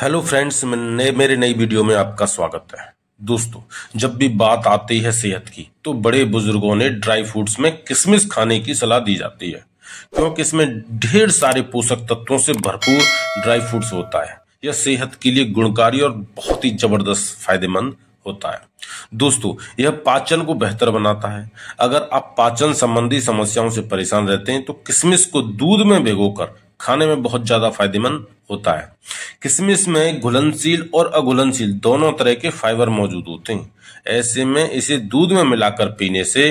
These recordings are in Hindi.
हेलो फ्रेंड्स मैंने मेरे नई वीडियो में आपका स्वागत है दोस्तों जब भी बात आती है सेहत की तो बड़े बुजुर्गों ने ड्राई फ्रूट्स में किशमिश खाने की सलाह दी जाती है क्योंकि इसमें ढेर सारे पोषक तत्वों से भरपूर ड्राई फ्रूट्स होता है यह सेहत के लिए गुणकारी और बहुत ही जबरदस्त फायदेमंद होता है दोस्तों यह पाचन को बेहतर बनाता है अगर आप पाचन संबंधी समस्याओं से परेशान रहते हैं तो किशमिश को दूध में भिगोकर खाने में बहुत ज़्यादा फायदेमंद होता है किशमिश में घुलनशील और अघुलनशील दोनों तरह के फाइबर मौजूद होते हैं ऐसे में इसे दूध में मिलाकर पीने से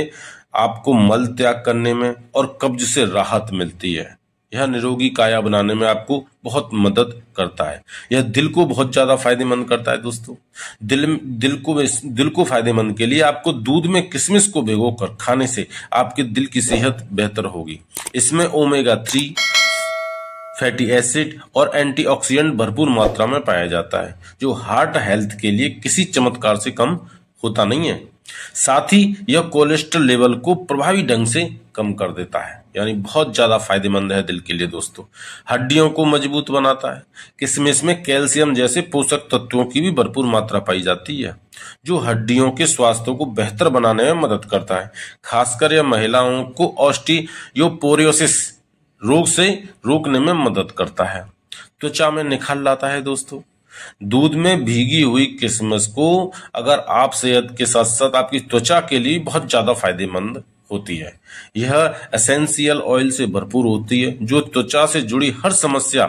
आपको मल त्याग करने में और कब्ज से राहत मिलती है यह निरोगी काया बनाने में आपको बहुत मदद करता है यह दिल को बहुत ज़्यादा फायदेमंद करता है दोस्तों दिल दिल को दिल को फायदेमंद के लिए आपको दूध में किशमिश को भिगो कर खाने से आपके दिल की सेहत बेहतर होगी इसमें ओमेगा थ्री फैटी एसिड और एंटीऑक्सीडेंट भरपूर मात्रा में पाया जाता है जो हार्ट हेल्थ के लिए किसी चमत्कार से कम होता नहीं है साथ ही यह कोलेस्ट्रॉल लेवल को प्रभावी ढंग से कम कर देता है यानी बहुत ज़्यादा फायदेमंद है दिल के लिए दोस्तों हड्डियों को मजबूत बनाता है किसमिस में कैल्शियम जैसे पोषक तत्वों की भी भरपूर मात्रा पाई जाती है जो हड्डियों के स्वास्थ्य को बेहतर बनाने में मदद करता है खासकर यह महिलाओं को ऑस्टियोपोरियोसिस रोग से रोकने में मदद करता है त्वचा में निखार लाता है दोस्तों दूध में भीगी हुई किशमिश को अगर आप सेहत के साथ साथ आपकी त्वचा के लिए बहुत ज़्यादा फायदेमंद होती है यह एसेंशियल ऑयल से भरपूर होती है जो त्वचा से जुड़ी हर समस्या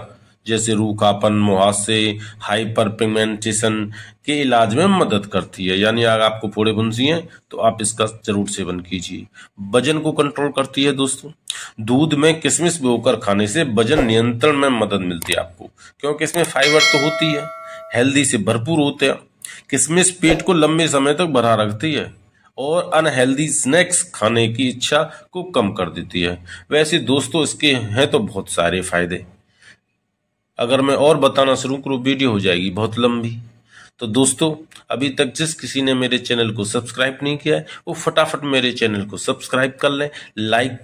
जैसे रूखापन मुहासे हाइपर पिगमेंटेशन के इलाज में मदद करती है यानी अगर आपको फोड़े बुनसी हैं तो आप इसका जरूर सेवन कीजिए वजन को कंट्रोल करती है दोस्तों दूध में किशमिश भिगोकर खाने से वजन नियंत्रण में मदद मिलती है आपको क्योंकि इसमें फाइबर तो होती है हेल्दी से भरपूर होते हैं किशमिश पेट को लंबे समय तक भरा रखती है और अनहेल्दी स्नैक्स खाने की इच्छा को कम कर देती है वैसे दोस्तों इसके हैं तो बहुत सारे फायदे अगर मैं और बताना शुरू करूँ वीडियो हो जाएगी बहुत लंबी तो दोस्तों अभी तक जिस किसी ने मेरे चैनल को सब्सक्राइब नहीं किया है वो फटाफट मेरे चैनल को सब्सक्राइब कर लें लाइक